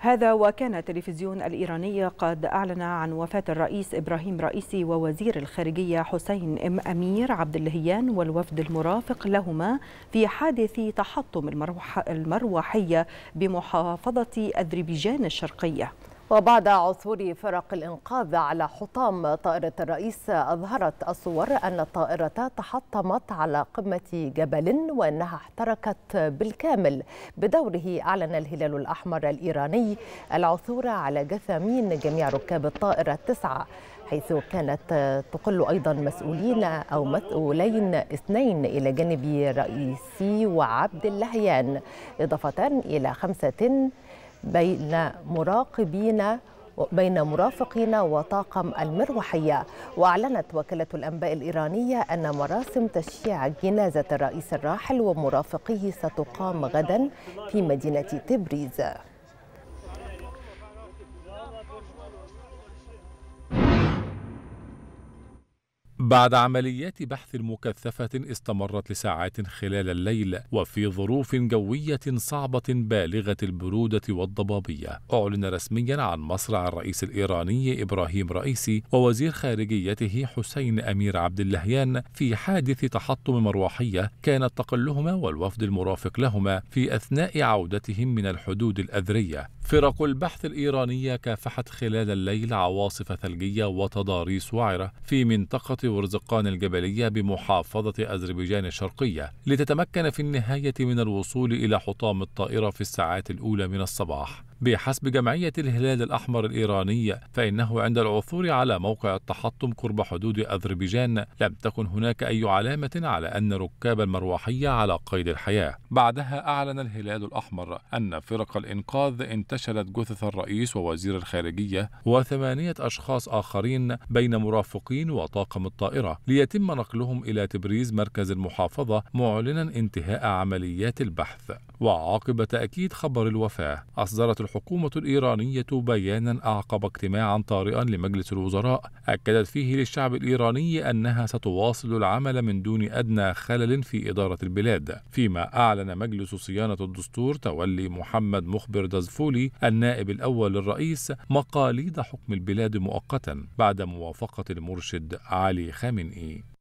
هذا وكان التلفزيون الإيراني قد أعلن عن وفاة الرئيس إبراهيم رئيسي ووزير الخارجية حسين إم أمير عبد اللهيان والوفد المرافق لهما في حادث تحطم المروحية بمحافظة أذربيجان الشرقية وبعد عثور فرق الإنقاذ على حطام طائرة الرئيس أظهرت الصور أن الطائرة تحطمت على قمة جبل وأنها احترقت بالكامل بدوره أعلن الهلال الأحمر الإيراني العثور على جثامين جميع ركاب الطائرة التسعة حيث كانت تقل أيضا مسؤولين أو مسؤولين اثنين إلى جانب رئيسي وعبد اللهيان إضافة إلى خمسة بين مراقبين بين مرافقين وطاقم المروحية وأعلنت وكالة الأنباء الإيرانية أن مراسم تشييع جنازة الرئيس الراحل ومرافقيه ستقام غدا في مدينة تبريز بعد عمليات بحث مكثفة استمرت لساعات خلال الليل وفي ظروف جوية صعبة بالغة البرودة والضبابية أعلن رسميا عن مصرع الرئيس الإيراني إبراهيم رئيسي ووزير خارجيته حسين أمير عبد اللهيان في حادث تحطم مروحية كانت تقلهما والوفد المرافق لهما في أثناء عودتهم من الحدود الأذرية فرق البحث الإيرانية كافحت خلال الليل عواصف ثلجية وتضاريس وعرة في منطقة ورزقان الجبلية بمحافظة أذربيجان الشرقية لتتمكن في النهاية من الوصول إلى حطام الطائرة في الساعات الأولى من الصباح بحسب جمعية الهلال الأحمر الإيرانية فإنه عند العثور على موقع التحطم قرب حدود أذربيجان لم تكن هناك أي علامة على أن ركاب المروحية على قيد الحياة بعدها أعلن الهلال الأحمر أن فرق الإنقاذ انتشلت جثث الرئيس ووزير الخارجية وثمانية أشخاص آخرين بين مرافقين وطاقم الطائرة ليتم نقلهم إلى تبريز مركز المحافظة معلنا انتهاء عمليات البحث وعقب تأكيد خبر الوفاة أصدرت الحكومة الإيرانية بيانا أعقب اجتماعا طارئا لمجلس الوزراء أكدت فيه للشعب الإيراني أنها ستواصل العمل من دون أدنى خلل في إدارة البلاد فيما أعلن مجلس صيانة الدستور تولي محمد مخبر دزفولي النائب الأول للرئيس مقاليد حكم البلاد مؤقتا بعد موافقة المرشد علي خامنئي